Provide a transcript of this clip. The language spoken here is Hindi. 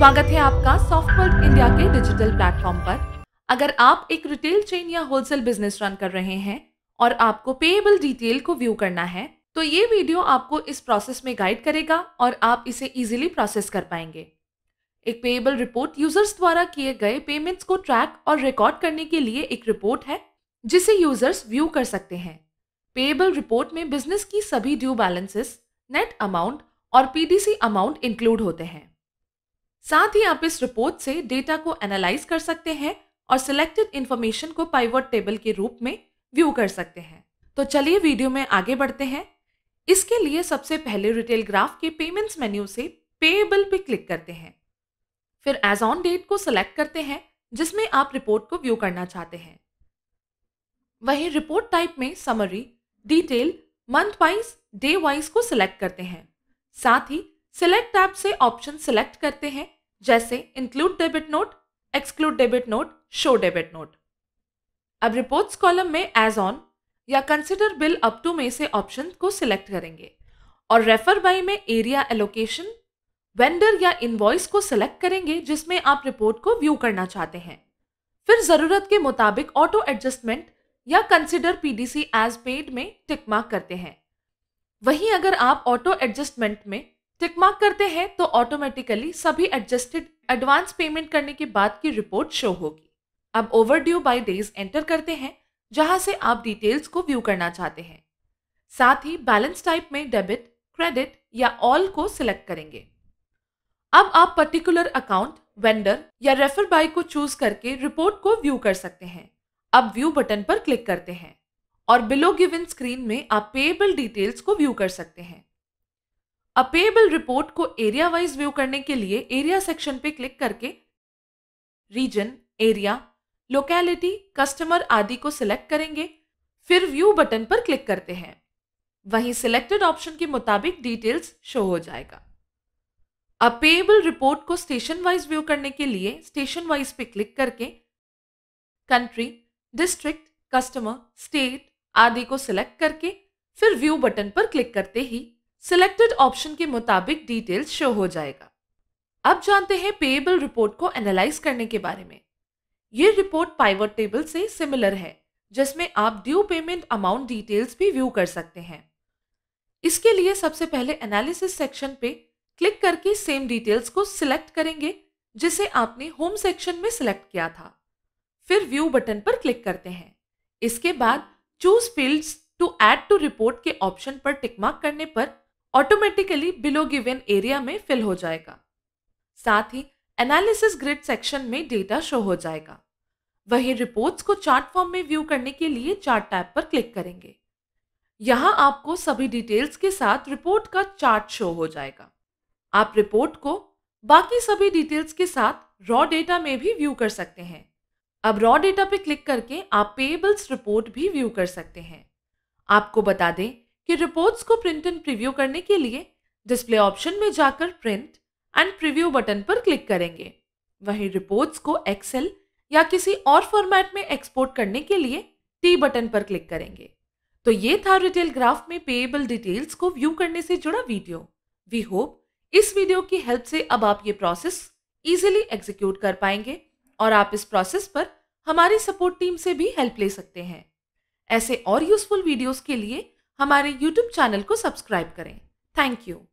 स्वागत है आपका सॉफ्टवर्क इंडिया के डिजिटल प्लेटफॉर्म पर अगर आप एक रिटेल चेन या होलसेल बिजनेस रन कर रहे हैं और आपको पेएबल डिटेल को व्यू करना है तो ये वीडियो आपको इस प्रोसेस में गाइड करेगा और आप इसे इजीली प्रोसेस कर पाएंगे एक पेएबल रिपोर्ट यूजर्स द्वारा किए गए पेमेंट्स को ट्रैक और रिकॉर्ड करने के लिए एक रिपोर्ट है जिसे यूजर्स व्यू कर सकते हैं पेएबल रिपोर्ट में बिजनेस की सभी ड्यू बैलेंसेस नेट अमाउंट और पीडीसी अमाउंट इंक्लूड होते हैं साथ ही आप इस रिपोर्ट से डेटा को एनालाइज कर सकते हैं और सिलेक्टेड इन्फॉर्मेशन को पाइवर्ट टेबल के रूप में व्यू कर सकते हैं तो चलिए वीडियो में आगे बढ़ते हैं इसके लिए सबसे पहले रिटेल ग्राफ के पेमेंट्स मेन्यू से पेएबल पे क्लिक करते हैं फिर एज ऑन डेट को सिलेक्ट करते हैं जिसमें आप रिपोर्ट को व्यू करना चाहते हैं वहीं रिपोर्ट टाइप में summary detail month wise day wise को सिलेक्ट करते हैं साथ ही सिलेक्ट ऐप से ऑप्शन सिलेक्ट करते हैं जैसे include debit note exclude debit note show debit note अब रिपोर्ट्स कॉलम में एज ऑन या कंसिडर बिल अप टू में से ऑप्शन को सिलेक्ट करेंगे और रेफर बाई में एरिया एलोकेशन वेंडर या इनवॉइस को सिलेक्ट करेंगे जिसमें आप रिपोर्ट को व्यू करना चाहते हैं फिर ज़रूरत के मुताबिक ऑटो एडजस्टमेंट या कंसिडर पीडीसी एज पेड में टिक मार्क करते हैं वहीं अगर आप ऑटो एडजस्टमेंट में टिक मार्क करते हैं तो ऑटोमेटिकली सभी एडजस्टेड एडवांस पेमेंट करने के बाद की रिपोर्ट शो होगी अब ओवरड्यू बाय डेज एंटर करते हैं जहां से आप डिटेल्स को व्यू करना चाहते हैं साथ ही बैलेंस टाइप में डेबिट क्रेडिट या ऑल को सिलेक्ट करेंगे अब आप पर्टिकुलर अकाउंट वेंडर या रेफर बाय को चूज करके रिपोर्ट को व्यू कर सकते हैं अब व्यू बटन पर क्लिक करते हैं और बिलो गिवन स्क्रीन में आप पेएबल डिटेल्स को व्यू कर सकते हैं अपेबल रिपोर्ट को एरिया वाइज व्यू करने के लिए एरिया सेक्शन पे क्लिक करके रीजन एरिया लोकेलिटी कस्टमर आदि को सिलेक्ट करेंगे फिर व्यू बटन पर क्लिक करते हैं वहीं सिलेक्टेड ऑप्शन के मुताबिक डिटेल्स शो हो जाएगा अपेबल रिपोर्ट को स्टेशन वाइज व्यू करने के लिए स्टेशन वाइज पे क्लिक करके कंट्री डिस्ट्रिक्ट कस्टमर स्टेट आदि को सिलेक्ट करके फिर व्यू बटन पर क्लिक करते ही सिलेक्टेड ऑप्शन के मुताबिक डिटेल शो हो जाएगा अब जानते हैं पेएबल रिपोर्ट को एनालाइज करने के बारे में ये रिपोर्ट पाइवर टेबल से सिमिलर है जिसमें आप ड्यू पेमेंट अमाउंट डिटेल्स भी व्यू कर सकते हैं इसके लिए सबसे पहले एनालिसिस सेक्शन पे क्लिक करके सेम डिटेल्स को सिलेक्ट करेंगे जिसे आपने होम सेक्शन में सिलेक्ट किया था फिर व्यू बटन पर क्लिक करते हैं इसके बाद choose fields to add to report के ऑप्शन पर टिकमार्क करने पर ऑटोमेटिकली बिलो गिवन एरिया में फिल हो जाएगा साथ ही एनालिसिस ग्रिड सेक्शन में डेटा शो हो जाएगा वहीं रिपोर्ट्स को चार्ट फॉर्म में व्यू करने के लिए चार्ट टैब पर क्लिक करेंगे यहां आपको सभी डिटेल्स के साथ रिपोर्ट का चार्ट शो हो जाएगा आप रिपोर्ट को बाकी सभी डिटेल्स के साथ रॉ डेटा में भी व्यू कर सकते हैं अब रॉ डेटा पे क्लिक करके आप पेबल्स रिपोर्ट भी व्यू कर सकते हैं आपको बता दें कि रिपोर्ट्स को प्रिंट एंड प्रीव्यू करने के लिए डिस्प्ले ऑप्शन में जाकर प्रिंट एंड प्रीव्यू बटन पर क्लिक करेंगे वहीं रिपोर्ट्स को एक्सेल या किसी और फॉर्मेट में एक्सपोर्ट करने के लिए टी बटन पर क्लिक करेंगे तो ये था रिटेल ग्राफ में पेएबल डिटेल्स को व्यू करने से जुड़ा वीडियो वी होप इस वीडियो की हेल्प से अब आप ये प्रोसेस इजीली एग्जीक्यूट कर पाएंगे और आप इस प्रोसेस पर हमारी सपोर्ट टीम से भी हेल्प ले सकते हैं ऐसे और यूजफुल वीडियोस के लिए हमारे यूट्यूब चैनल को सब्सक्राइब करें थैंक यू